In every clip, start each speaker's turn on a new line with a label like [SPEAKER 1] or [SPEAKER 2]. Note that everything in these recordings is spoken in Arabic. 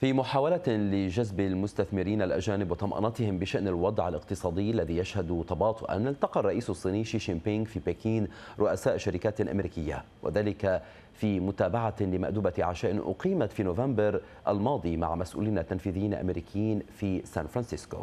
[SPEAKER 1] في محاولة لجذب المستثمرين الأجانب وطمأنتهم بشأن الوضع الاقتصادي الذي يشهد تباطؤا التقى الرئيس الصيني شي جين بينغ في بكين رؤساء شركات أمريكية وذلك في متابعة لمأدبة عشاء أقيمت في نوفمبر الماضي مع مسؤولين تنفيذيين أمريكيين في سان فرانسيسكو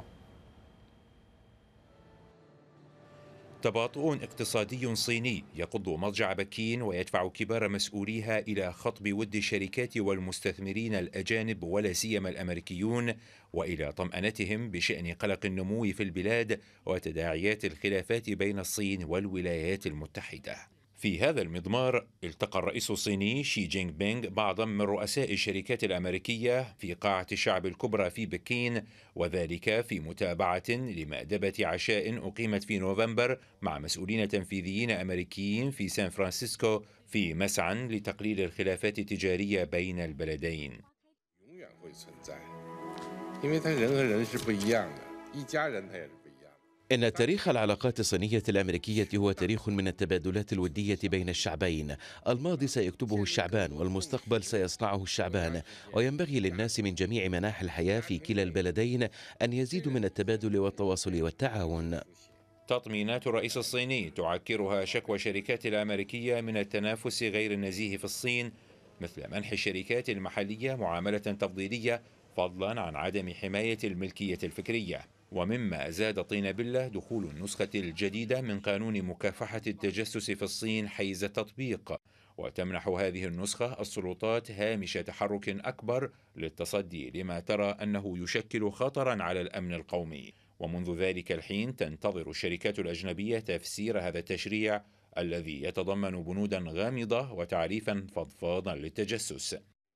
[SPEAKER 2] تباطؤ اقتصادي صيني يقض مضجع بكين ويدفع كبار مسؤوليها الى خطب ود الشركات والمستثمرين الاجانب ولا سيما الامريكيون والى طمانتهم بشان قلق النمو في البلاد وتداعيات الخلافات بين الصين والولايات المتحده في هذا المضمار التقى الرئيس الصيني شي جينغ بينغ بعضا من رؤساء الشركات الأمريكية في قاعة الشعب الكبرى في بكين وذلك في متابعة لمأدبة عشاء أقيمت في نوفمبر مع مسؤولين تنفيذيين أمريكيين في سان فرانسيسكو في مسعى لتقليل الخلافات التجارية بين البلدين
[SPEAKER 1] إن تاريخ العلاقات الصينية الأمريكية هو تاريخ من التبادلات الودية بين الشعبين الماضي سيكتبه الشعبان والمستقبل سيصنعه الشعبان وينبغي للناس من جميع مناحي الحياة في كلا البلدين أن يزيدوا من التبادل والتواصل والتعاون
[SPEAKER 2] تطمينات الرئيس الصيني تعكرها شكوى الشركات الأمريكية من التنافس غير النزيه في الصين مثل منح الشركات المحلية معاملة تفضيلية فضلا عن عدم حماية الملكية الفكرية ومما زاد طين بله دخول النسخة الجديدة من قانون مكافحة التجسس في الصين حيز التطبيق وتمنح هذه النسخة السلطات هامش تحرك أكبر للتصدي لما ترى أنه يشكل خطرا على الأمن القومي ومنذ ذلك الحين تنتظر الشركات الأجنبية تفسير هذا التشريع الذي يتضمن بنودا غامضة وتعريفا فضفاضا للتجسس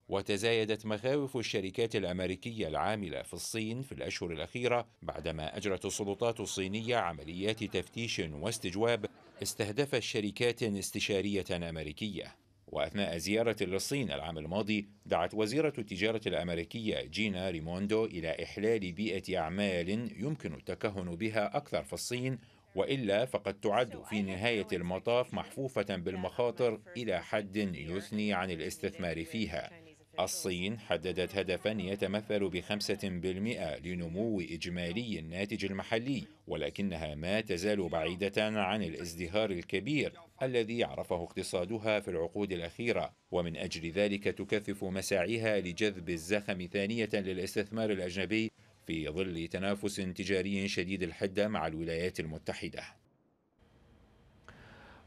[SPEAKER 2] وتزايدت مخاوف الشركات الامريكيه العامله في الصين في الاشهر الاخيره بعدما اجرت السلطات الصينيه عمليات تفتيش واستجواب استهدفت شركات استشاريه امريكيه واثناء زياره للصين العام الماضي دعت وزيره التجاره الامريكيه جينا ريموندو الى احلال بيئه اعمال يمكن التكهن بها اكثر في الصين والا فقد تعد في نهايه المطاف محفوفه بالمخاطر الى حد يثني عن الاستثمار فيها الصين حددت هدفا يتمثل ب 5% لنمو إجمالي الناتج المحلي ولكنها ما تزال بعيدة عن الازدهار الكبير الذي عرفه اقتصادها في العقود الأخيرة ومن أجل ذلك تكثف مساعيها لجذب الزخم ثانية للاستثمار الأجنبي في ظل تنافس تجاري شديد الحدة مع الولايات المتحدة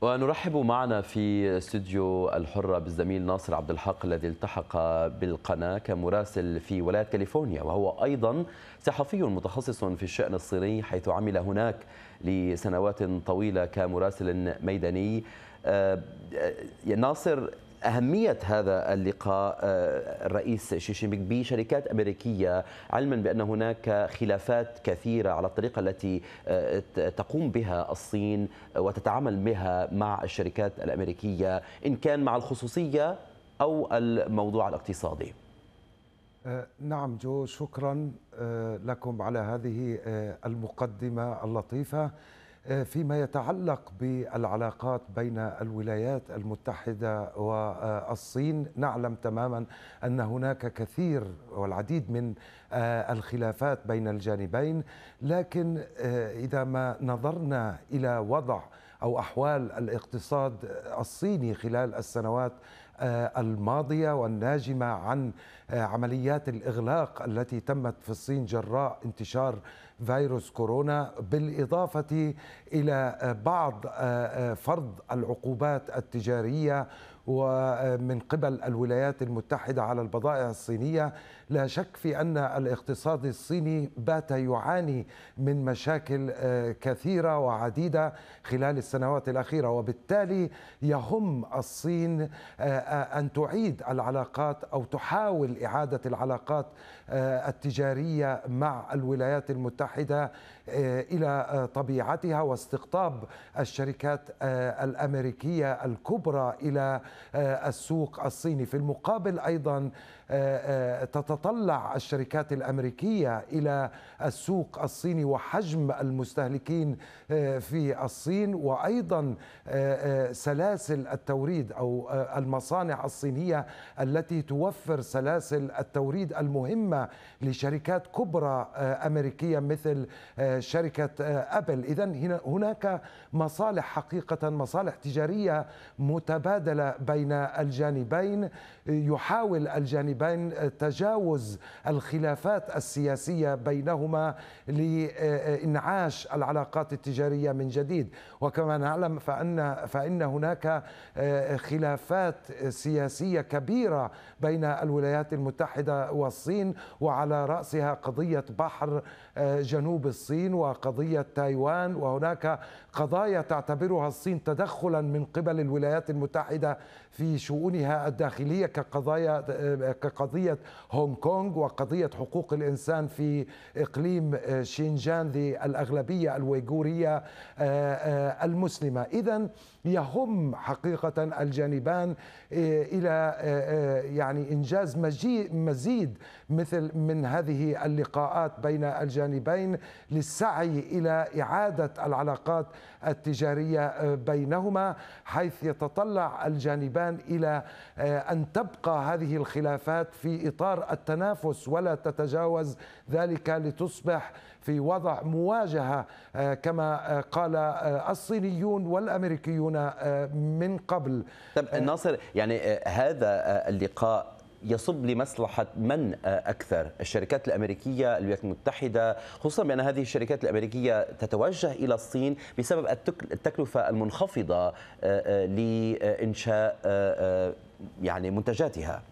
[SPEAKER 1] ونرحب معنا في استوديو الحرة بالزميل ناصر عبد الحق الذي التحق بالقناة كمراسل في ولاية كاليفورنيا وهو أيضا صحفي متخصص في الشأن الصيني حيث عمل هناك لسنوات طويلة كمراسل ميداني آه، آه، ناصر أهمية هذا اللقاء آه، الرئيس شي بشركات أمريكية علما بأن هناك خلافات كثيرة على الطريقة التي آه، تقوم بها الصين وتتعامل بها مع الشركات الأمريكية إن كان مع الخصوصية أو الموضوع الاقتصادي
[SPEAKER 3] آه، نعم جو شكرا لكم على هذه المقدمة اللطيفة فيما يتعلق بالعلاقات بين الولايات المتحدة والصين نعلم تماما أن هناك كثير والعديد من آه، الخلافات بين الجانبين لكن آه، إذا ما نظرنا إلى وضع أو أحوال الاقتصاد الصيني خلال السنوات آه، الماضيه والناجمه عن آه، عمليات الاغلاق التي تمت في الصين جراء انتشار فيروس كورونا بالاضافه الى آه، بعض فرض العقوبات التجاريه ومن قبل الولايات المتحدة على البضائع الصينية لا شك في أن الاقتصاد الصيني بات يعاني من مشاكل آه، كثيرة وعديدة خلال السنوات الأخيرة وبالتالي يهم الصين آه، آه، أن تعيد العلاقات أو تحاول إعادة العلاقات التجارية مع الولايات المتحدة إلى طبيعتها واستقطاب الشركات الأمريكية الكبرى إلى آه، السوق الصيني في المقابل ايضا تتطلع الشركات الامريكيه الى السوق الصيني وحجم المستهلكين آه، في الصين وايضا آه، آه، سلاسل التوريد او المصانع الصينيه التي توفر سلاسل التوريد المهمه لشركات كبرى امريكيه مثل شركه ابل اذا هناك مصالح حقيقه مصالح تجاريه متبادله بين الجانبين يحاول الجانبين الجانبين تجاوز الخلافات السياسية بينهما لإنعاش العلاقات التجارية من جديد وكما نعلم فأن, فإن هناك آه، خلافات سياسية كبيرة بين الولايات المتحدة والصين وعلى رأسها قضية بحر آه، جنوب الصين وقضية تايوان وهناك قضايا تعتبرها الصين تدخلا من قبل الولايات المتحدة في شؤونها الداخلية كقضايا آه، كقضية هونغ كونغ وقضية حقوق الإنسان في إقليم آه، شينجان للأغلبية الأغلبية الويغورية آه، آه، المسلمة إذا يهم حقيقة الجانبان إلى يعني إنجاز مزيد مثل من هذه اللقاءات بين الجانبين للسعي إلى إعادة العلاقات التجارية بينهما حيث يتطلع الجانبان إلى أن تبقى هذه الخلافات الانتخابات في اطار التنافس ولا تتجاوز ذلك لتصبح في وضع مواجهه آه، كما آه، قال آه، الصينيون والامريكيون من قبل
[SPEAKER 1] طب ناصر يعني هذا اللقاء يصب لمصلحة من أكثر الشركات الأمريكية الولايات المتحدة خصوصا بأن هذه الشركات الأمريكية تتوجه إلى الصين بسبب التكلفة المنخفضة لإنشاء يعني منتجاتها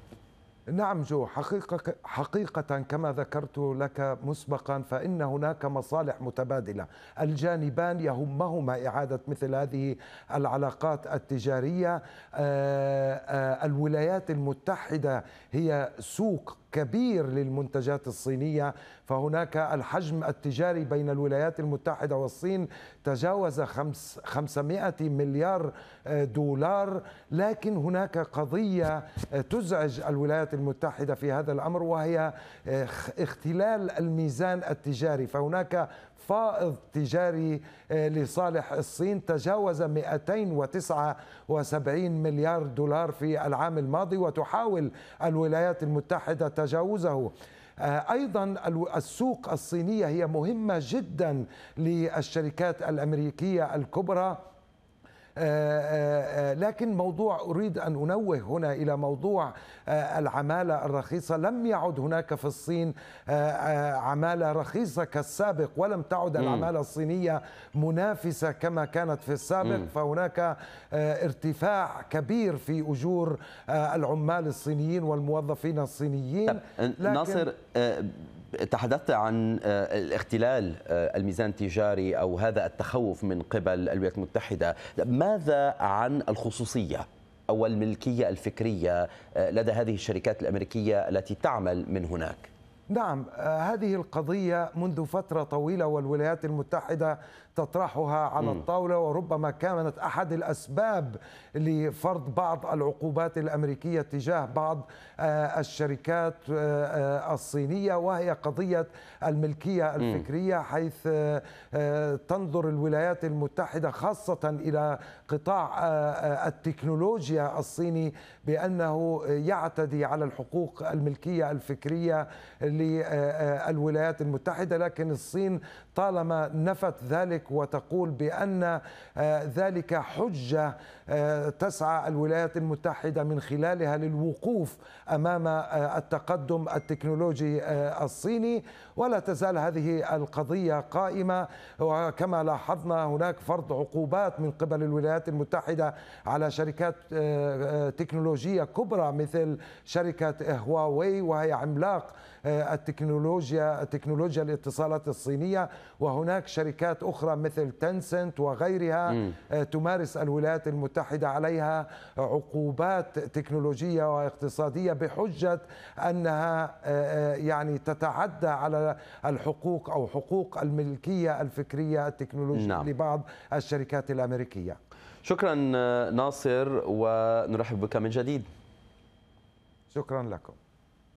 [SPEAKER 3] نعم جو حقيقة, حقيقة كما ذكرت لك مسبقا فإن هناك مصالح متبادلة الجانبان يهمهما إعادة مثل هذه العلاقات التجارية آه، آه، الولايات المتحدة هي سوق كبير للمنتجات الصينية فهناك الحجم التجاري بين الولايات المتحدة والصين تجاوز 500 مليار آه، دولار لكن هناك قضية آه، تزعج الولايات المتحدة في هذا الأمر وهي آه، اختلال الميزان التجاري فهناك فائض تجاري لصالح الصين تجاوز 279 مليار دولار في العام الماضي وتحاول الولايات المتحدة تجاوزه آه، ايضا السوق الصينيه هي مهمه جدا للشركات الامريكيه الكبرى آه، آه، آه، لكن موضوع أريد أن أنوه هنا إلى موضوع العمالة الرخيصة لم يعد هناك في الصين عمالة رخيصة كالسابق ولم تعد العمالة الصينية منافسة كما كانت في السابق فهناك ارتفاع كبير في أجور العمال الصينيين والموظفين الصينيين لكن ناصر
[SPEAKER 1] تحدثت عن آه، الاختلال آه، الميزان التجاري او هذا التخوف من قبل الولايات المتحده، ماذا عن الخصوصيه او الملكيه الفكريه آه، لدى هذه الشركات الامريكيه التي تعمل من هناك؟
[SPEAKER 3] نعم آه، هذه القضية منذ فترة طويلة والولايات المتحدة تطرحها على الطاولة وربما كانت أحد الأسباب لفرض بعض العقوبات الأمريكية تجاه بعض آه، الشركات آه، الصينية وهي قضية الملكية الفكرية حيث تنظر الولايات المتحدة خاصة إلى قطاع التكنولوجيا الصيني بأنه يعتدي على الحقوق الملكية الفكرية للولايات المتحدة لكن الصين طالما نفت ذلك وتقول بأن آه، ذلك حجة آه، تسعى الولايات المتحدة من خلالها للوقوف أمام آه، التقدم التكنولوجي الصيني ولا تزال هذه القضية قائمة وكما لاحظنا هناك فرض عقوبات من قبل الولايات المتحدة على شركات تكنولوجية كبرى مثل شركة هواوي وهي عملاق التكنولوجيا تكنولوجيا الاتصالات الصينيه وهناك شركات اخرى مثل تنسنت وغيرها م. آه، تمارس الولايات المتحده عليها عقوبات تكنولوجيه واقتصاديه بحجه انها آه، آه، يعني تتعدى على الحقوق او حقوق الملكيه الفكريه التكنولوجيه نعم. لبعض الشركات الامريكيه
[SPEAKER 1] شكرا ناصر ونرحب بك من جديد شكرا لكم